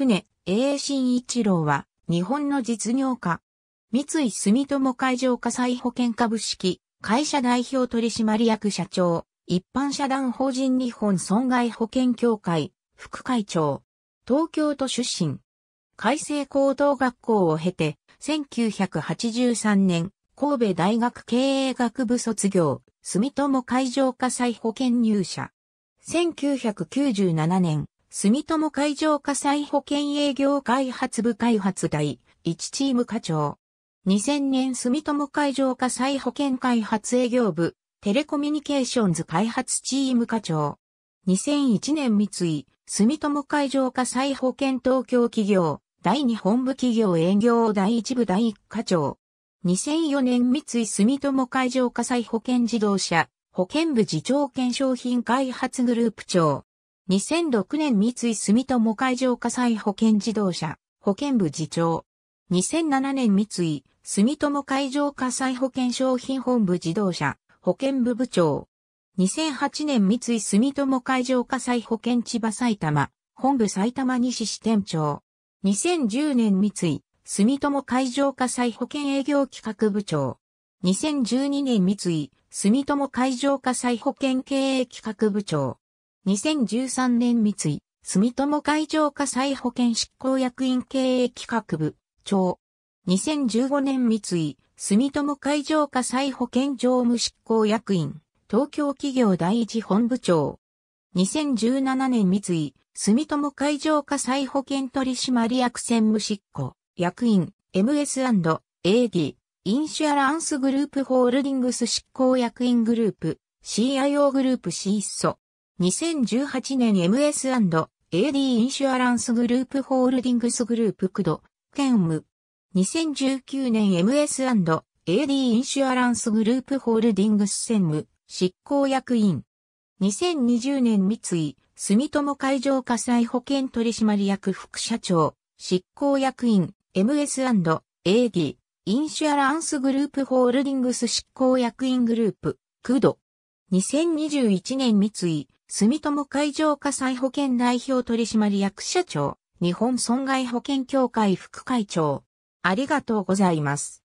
船、栄新一郎は、日本の実業家。三井住友海上火災保険株式、会社代表取締役社長、一般社団法人日本損害保険協会、副会長。東京都出身。海星高等学校を経て、1983年、神戸大学経営学部卒業、住友海上火災保険入社。1997年、住友海上火災保険営業開発部開発第1チーム課長。2000年住友海上火災保険開発営業部テレコミュニケーションズ開発チーム課長。2001年三井住友海上火災保険東京企業第2本部企業営業第1部第1課長。2004年三井住友海上火災保険自動車保険部次長兼商品開発グループ長。2006年三井住友海上火災保険自動車、保険部次長。2007年三井住友海上火災保険商品本部自動車、保険部部長。2008年三井住友海上火災保険千葉埼玉、本部埼玉西支店長。2010年三井住友海上火災保険営業企画部長。2012年三井住友海上火災保険経営企画部長。2013年三井、住友海上火災保険執行役員経営企画部、長。2015年三井、住友海上火災保険常務執行役員、東京企業第一本部長。2017年三井、住友海上火災保険取締役専務執行、役員、MS&AD、インシュアランスグループホールディングス執行役員グループ、CIO グループ C s o 2018年 MS&AD インシュアランスグループホールディングスグループクド、ケンム。2019年 MS&AD インシュアランスグループホールディングス専務、執行役員。2020年三井、住友海上火災保険取締役副社長、執行役員、MS&AD、インシュアランスグループホールディングス執行役員グループ、クド。2021年三井、住友海上火災保険代表取締役社長、日本損害保険協会副会長。ありがとうございます。